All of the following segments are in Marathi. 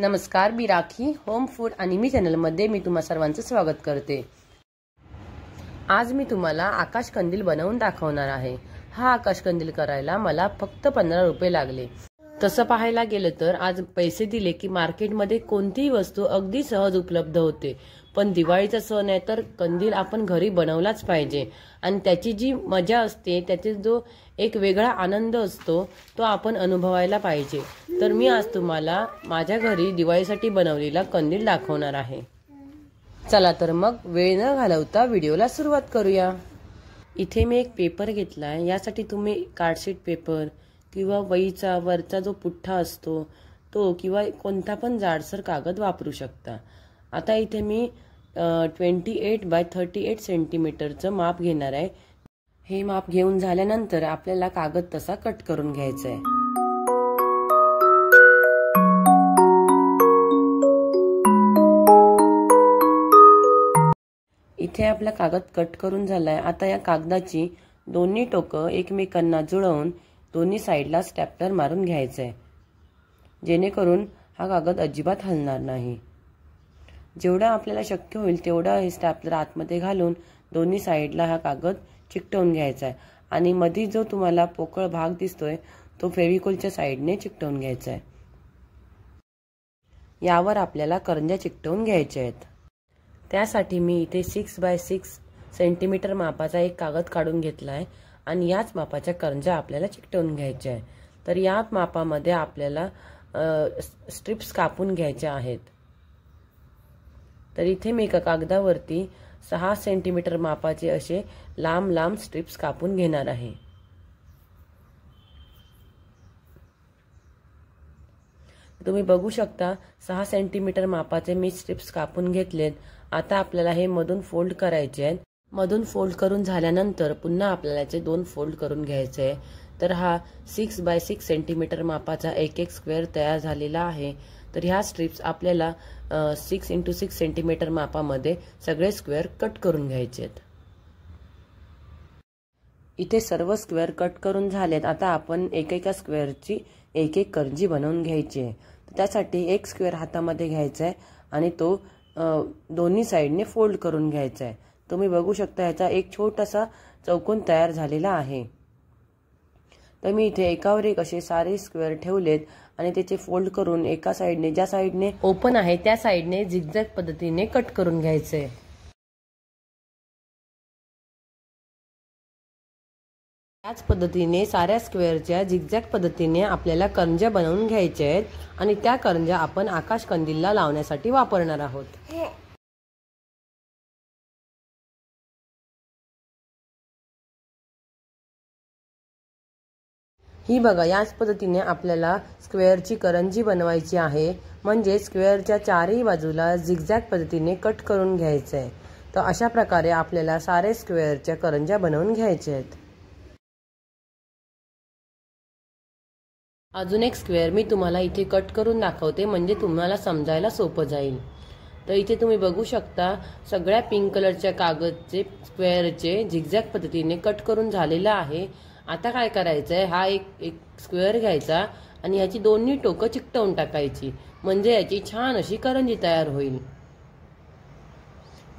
नमस्कार मी राखी होम फूड आणि मी चॅनलमध्ये मी तुम्हा सर्वांचं स्वागत करते आज मी तुम्हाला आकाश कंदील बनवून दाखवणार आहे हा आकाश कंदील करायला मला फक्त पंधरा रुपये लागले तसं पाहायला गेलं तर आज पैसे दिले की मार्केटमध्ये कोणतीही वस्तू अगदी सहज उपलब्ध होते पण दिवाळीचा सण आहे तर कंदील आपण घरी बनवलाच पाहिजे आणि त्याची जी मजा असते त्याचे जो एक वेगळा आनंद असतो तो आपण अनुभवायला पाहिजे तर मी आज तुम्हाला माझ्या घरी दिवाळीसाठी बनवलेला कंदील दाखवणार आहे चला तर मग वेळ न घालवता व्हिडिओला सुरुवात करूया इथे मी एक पेपर घेतला आहे यासाठी तुम्ही कार्डशीट पेपर किंवा वहीचा वरचा जो पुठ्ठा असतो तो किंवा कोणता पण जाडसर कागद वापरू शकता आता इथे मी twenty eight by thirty eight सेंटीमीटरचं माप घेणार आहे हे माप घेऊन झाल्यानंतर आपल्याला कागद तसा कट करून घ्यायचा आहे इथे आपला कागद कट करून झालाय आता या कागदाची दोन्ही टोकं एकमेकांना जुळवून दोन्ही साईडला स्टॅपलर मारून घ्यायचं आहे जेणेकरून हा कागद अजिबात हलणार नाही जेवढा आपल्याला शक्य होईल तेवढा हे स्टॅपलर आतमध्ये घालून दोन्ही साईडला हा कागद चिकटवून घ्यायचा आहे आणि मध्ये जो तुम्हाला पोकळ भाग दिसतोय तो फेविकोलच्या साईडने चिकटवून घ्यायचा आहे यावर आपल्याला करंज्या चिकटवून घ्यायच्या आहेत त्यासाठी मी इथे सिक्स बाय सिक्स सेंटीमीटर मापाचा एक कागद काढून घेतला आहे आणि याच मापाच्या करंजा आपल्याला चिकटवून घ्यायच्या आहे तर या मापामध्ये आपल्याला स्ट्रिप्स कापून घ्यायच्या आहेत तर इथे मी एका कागदावरती सहा सेंटीमीटर मापाचे असे लांब लांब स्ट्रिप्स कापून घेणार आहे तुम्ही बघू शकता सहा सेंटीमीटर मापाचे मी स्ट्रिप्स कापून घेतलेत आता आपल्याला हे मधून फोल्ड करायचे आहेत मधून फोल्ड करून झाल्यानंतर पुन्हा आपल्याला याचे दोन फोल्ड करून घ्यायचे तर हा सिक्स बाय सिक्स सेंटीमीटर मापाचा एक एक स्क्वेअर तयार झालेला आहे तर ह्या स्ट्रिप्स आपल्याला सिक्स इंटू सिक्स सेंटीमीटर मापामध्ये सगळे स्क्वेअर कट करून घ्यायचे आहेत इथे सर्व स्क्वेअर कट करून झालेत आता आपण एकेका स्क्वेअरची एक एक कर्जी बनवून घ्यायची आहे त्यासाठी एक स्क्वेअर हातामध्ये घ्यायचा आहे आणि तो दोन्ही साईडने फोल्ड करून घ्यायचा आहे तुम्ही बघू शकता याचा एक छोटासा चौकोन तयार झालेला आहे तर मी इथे एकावर एक असे सारे स्क्वेअर ठेवलेत आणि त्याचे फोल्ड करून एका साईडने ज्या साईडने ओपन आहे त्या साईडने झिगझॅग पद्धतीने कट करून घ्यायचे त्याच पद्धतीने साऱ्या स्क्वेअरच्या झिगझॅग पद्धतीने आपल्याला करंजा बनवून घ्यायच्या आहेत आणि त्या करंजा आपण आकाश कंदीलला लावण्यासाठी वापरणार आहोत ही बघा याच पद्धतीने आपल्याला स्क्वेअरची करंजी बनवायची आहे म्हणजे स्क्वेअरच्या चारही बाजूला झिगझॅग पद्धतीने कट करून घ्यायचं आहे तर अशा प्रकारे आपल्याला सारे स्क्वेअरच्या करंज्या बनवून घ्यायच्या आहेत अजून एक स्क्वेअर मी तुम्हाला इथे कट करून दाखवते म्हणजे तुम्हाला समजायला सोपं जाईल तर इथे तुम्ही बघू शकता सगळ्या पिंक कलरच्या कागदचे स्क्वेअरचे झिगझॅग पद्धतीने कट करून झालेलं आहे आता काय करायचं आहे हा एक एक स्क्वेअर घ्यायचा आणि ह्याची दोन्ही टोकं चिकटवून टाकायची म्हणजे याची छान अशी करंजी तयार होईल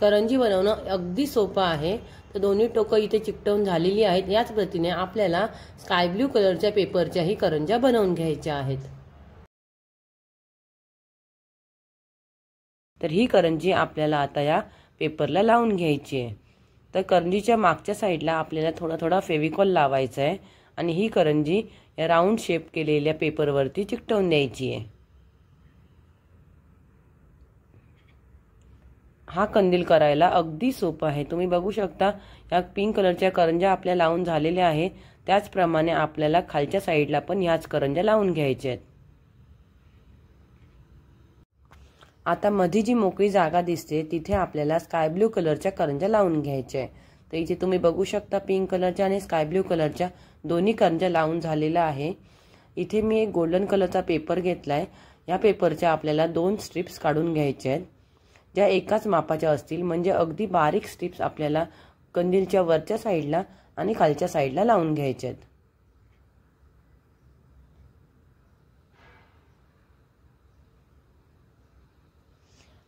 करंजी बनवणं अगदी सोपं आहे तर दोन्ही टोकं इथे चिकटवून झालेली आहेत याच प्रतीने आपल्याला स्काय ब्ल्यू कलरच्या पेपरच्याही करंज्या बनवून घ्यायच्या आहेत तर ही करंजी आपल्याला आता या पेपरला लावून घ्यायची आहे तर करंजीच्या मागच्या साईडला आपल्याला थोडा थोडा फेविकॉल लावायचा आहे आणि ही करंजी या राऊंड शेप केलेल्या पेपरवरती चिकटवून द्यायची आहे हा कंदील करायला अगदी सोपं आहे तुम्ही बघू शकता या पिंक कलरच्या करंजा आपल्या लावून झालेल्या आहे त्याचप्रमाणे आपल्याला खालच्या साईडला पण ह्याच करंजा लावून घ्यायच्या आहेत आता मधी जी मोकळी जागा दिसते तिथे आपल्याला स्काय ब्ल्यू कलरच्या करंजा लावून घ्यायच्या तर इथे तुम्ही बघू शकता पिंक कलरच्या आणि स्काय ब्ल्यू कलरच्या दोन्ही करंजा लावून झालेला आहे इथे मी एक गोल्डन कलरचा पेपर घेतला आहे या पेपरच्या आपल्याला दोन स्ट्रिप्स काढून घ्यायच्या आहेत ज्या एकाच मापाच्या असतील म्हणजे अगदी बारीक स्ट्रिप्स आपल्याला कंदीलच्या वरच्या साईडला आणि खालच्या साईडला लावून घ्यायच्या आहेत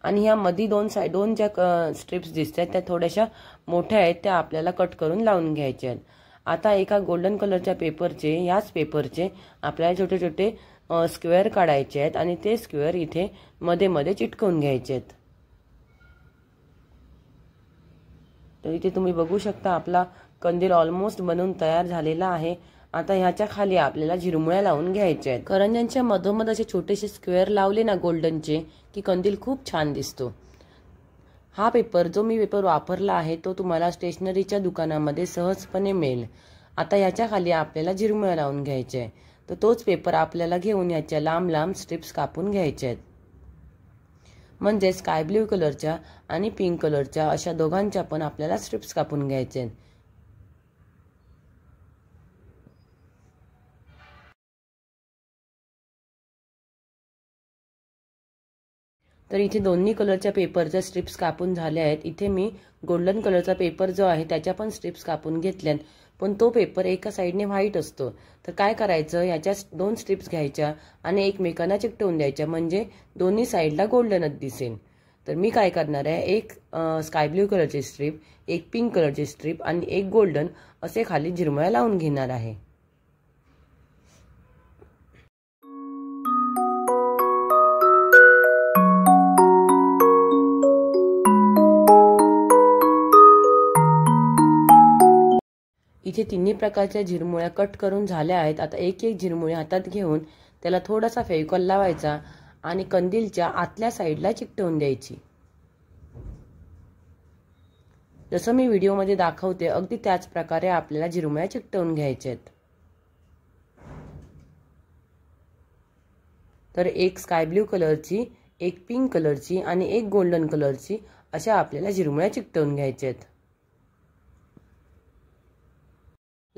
आणि ह्या मधी दोन साय दोन ज्या स्ट्रिप्स दिसत आहेत त्या थोड्याशा मोठ्या आहेत त्या आपल्याला कट करून लावून घ्यायच्या आहेत आता एका गोल्डन कलरच्या पेपरचे याच पेपरचे आपल्याला छोटे छोटे स्क्वेअर काढायचे आहेत आणि ते स्क्वेअर इथे मध्ये मध्ये चिटकवून घ्यायचे आहेत तर इथे तुम्ही बघू शकता आपला कंदील ऑलमोस्ट बनून तयार झालेला आहे आता ह्याच्या खाली आपल्याला झिरमुळ्या लावून घ्यायच्या आहेत करंज्यांच्या मधोमध असे छोटेसे स्क्वेअर लावले ना गोल्डनचे की कंदील खूप छान दिसतो हा पेपर जो मी पेपर वापरला आहे तो तुम्हाला स्टेशनरीच्या दुकानामध्ये सहजपणे मिळेल आता ह्याच्या खाली आपल्याला झिरमुळ्या लावून घ्यायचे आहे तर तोच पेपर आपल्याला घेऊन ह्याच्या लांब लांब स्ट्रिप्स कापून घ्यायचे आहेत म्हणजे स्काय ब्ल्यू कलरच्या आणि पिंक कलरच्या अशा दोघांच्या पण आपल्याला स्ट्रिप्स कापून घ्यायचे आहेत तर इथे दोन्ही कलरच्या पेपरच्या स्ट्रिप्स कापून झाल्या आहेत इथे मी गोल्डन कलरचा पेपर जो आहे त्याच्या पण स्ट्रिप्स कापून घेतल्यात पण तो पेपर एका साईडने व्हाईट असतो तर काय करायचं याच्या दोन स्ट्रिप्स घ्यायच्या आणि एकमेकांना चिकटवून द्यायच्या म्हणजे दोन्ही साईडला गोल्डनच दिसेल तर मी काय करणार आहे एक स्काय ब्ल्यू कलरची स्ट्रीप एक पिंक कलरची स्ट्रीप आणि एक गोल्डन असे खाली झिरमळ्या लावून घेणार आहे इथे तिन्ही प्रकारच्या झिरमुळ्या कट करून झाल्या आहेत आता एक एक झिरमुळ्या हातात घेऊन त्याला थोडासा फेविकॉल लावायचा आणि कंदीलच्या आतल्या साईडला चिकटवून द्यायची जसं मी व्हिडिओमध्ये दाखवते अगदी त्याच प्रकारे आपल्याला झिरमुळ्या चिकटवून घ्यायच्या आहेत तर एक स्काय ब्ल्यू कलरची एक पिंक कलरची आणि एक गोल्डन कलरची अशा आपल्याला झिरमुळ्या चिकटवून घ्यायच्या आहेत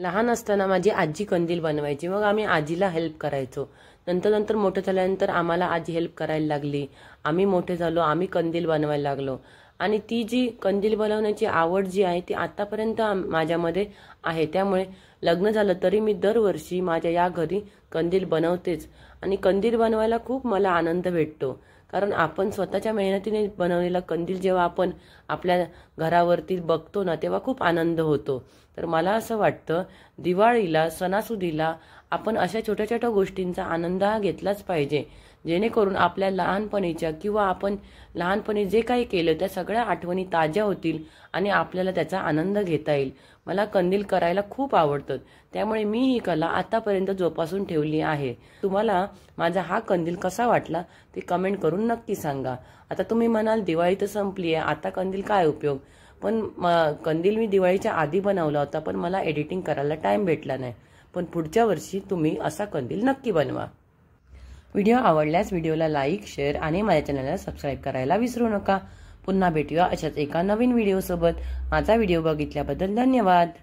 लहान असताना माझी आजी कंदील बनवायची मग आम्ही आजीला हेल्प करायचो नंतर नंतर मोठं झाल्यानंतर आम्हाला आजी हेल्प करायला लागली आम्ही मोठे झालो आम्ही कंदील बनवायला लागलो आणि ती जी कंदील बनवण्याची आवड जी आहे ती आतापर्यंत माझ्यामध्ये आहे त्यामुळे लग्न झालं तरी मी दरवर्षी माझ्या या घरी कंदील बनवतेच आणि कंदील बनवायला खूप मला आनंद भेटतो कारण आपण स्वतःच्या मेहनतीने बनवलेला कंदील जेव्हा आपण आपल्या घरावरती बघतो ना तेव्हा खूप आनंद होतो तर मला असं वाटतं दिवाळीला सणासुदीला आपण अशा छोट्या छोट्या गोष्टींचा आनंद हा घेतलाच पाहिजे जेणेकरून आपल्या लहानपणीच्या किंवा आपण लहानपणी जे काही केलं त्या सगळ्या आठवणी ताज्या होतील आणि आपल्याला त्याचा आनंद घेता येईल मला कंदील करायला खूप आवडतं त्यामुळे मी ही कला आतापर्यंत जोपासून ठेवली आहे तुम्हाला माझा हा कंदील कसा वाटला ते कमेंट करून नक्की सांगा आता तुम्ही म्हणाल दिवाळी तर संपली आहे आता कंदील काय उपयोग पण कंदील मी दिवाळीच्या आधी बनवला होता पण मला एडिटिंग करायला टाइम भेटला नाही पण पुढच्या वर्षी तुम्ही असा कंदील नक्की बनवा व्हिडिओ आवडल्यास व्हिडिओला लाईक शेअर आणि माझ्या चॅनलला सबस्क्राईब करायला विसरू नका पुन्हा भेटूया अशाच एका नवीन व्हिडिओसोबत माझा व्हिडिओ बघितल्याबद्दल धन्यवाद